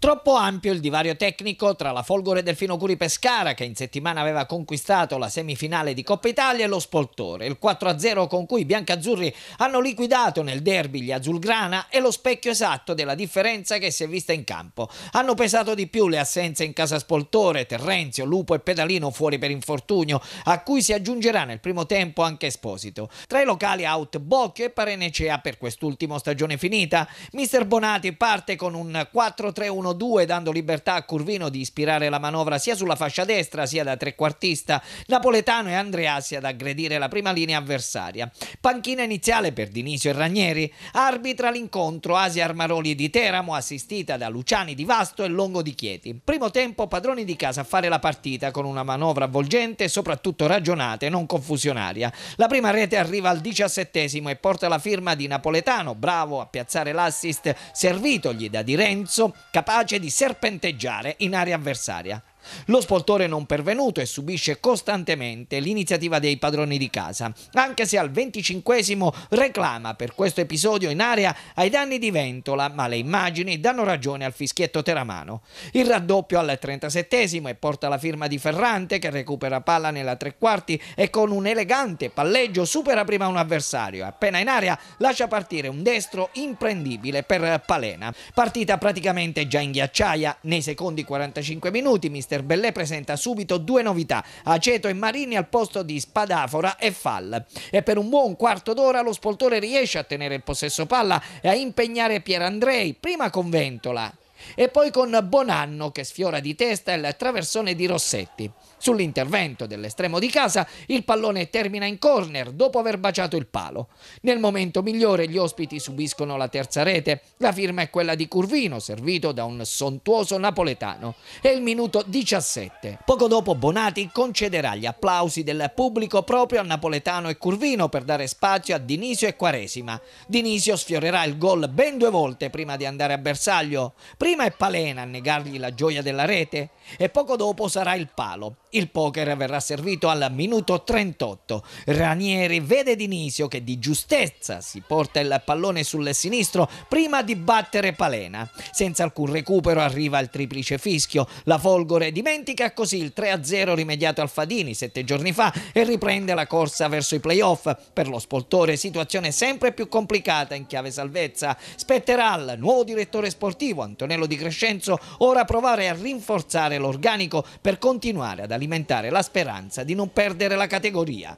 Troppo ampio il divario tecnico tra la Folgore del Finocuri Pescara, che in settimana aveva conquistato la semifinale di Coppa Italia, e lo Spoltore. Il 4-0 con cui i biancazzurri hanno liquidato nel derby gli Azulgrana è lo specchio esatto della differenza che si è vista in campo. Hanno pesato di più le assenze in casa Spoltore, Terrenzio, Lupo e Pedalino fuori per infortunio, a cui si aggiungerà nel primo tempo anche Esposito. Tra i locali out Bocchio e Parenecea per quest'ultimo stagione finita, mister Bonati parte con un 4-3-1 1-2 dando libertà a Curvino di ispirare la manovra sia sulla fascia destra sia da trequartista Napoletano e Andreassi ad aggredire la prima linea avversaria. Panchina iniziale per Dinisio e Ranieri, arbitra l'incontro Asia Armaroli di Teramo assistita da Luciani di Vasto e Longo di Chieti. Primo tempo padroni di casa a fare la partita con una manovra avvolgente e soprattutto ragionata e non confusionaria. La prima rete arriva al diciassettesimo e porta la firma di Napoletano, bravo a piazzare l'assist servitogli da Di Renzo, capace capace di serpenteggiare in area avversaria lo sportore non pervenuto e subisce costantemente l'iniziativa dei padroni di casa, anche se al 25 reclama per questo episodio in area ai danni di Ventola, ma le immagini danno ragione al fischietto teramano. Il raddoppio al 37 e porta la firma di Ferrante che recupera palla nella tre quarti e con un elegante palleggio supera prima un avversario. Appena in area lascia partire un destro imprendibile per Palena. Partita praticamente già in ghiacciaia. Nei secondi 45 minuti mister Bellè presenta subito due novità, Aceto e Marini al posto di Spadafora e Fall. E per un buon quarto d'ora lo spoltore riesce a tenere il possesso palla e a impegnare Pierandrei, prima con Ventola, e poi con Bonanno che sfiora di testa il traversone di Rossetti. Sull'intervento dell'estremo di casa il pallone termina in corner dopo aver baciato il palo. Nel momento migliore gli ospiti subiscono la terza rete. La firma è quella di Curvino, servito da un sontuoso napoletano. È il minuto 17. Poco dopo Bonati concederà gli applausi del pubblico proprio a napoletano e Curvino per dare spazio a Dinisio e Quaresima. Dinisio sfiorerà il gol ben due volte prima di andare a bersaglio. Prima Prima è Palena a negargli la gioia della rete e poco dopo sarà il palo. Il poker verrà servito al minuto 38. Ranieri vede Dinisio che di giustezza si porta il pallone sul sinistro prima di battere Palena. Senza alcun recupero arriva il triplice fischio. La Folgore dimentica così il 3-0 rimediato al Fadini sette giorni fa e riprende la corsa verso i playoff. Per lo spoltore situazione sempre più complicata in chiave salvezza. Spetterà al nuovo direttore sportivo Antonello di Crescenzo, ora provare a rinforzare l'organico per continuare ad alimentare la speranza di non perdere la categoria.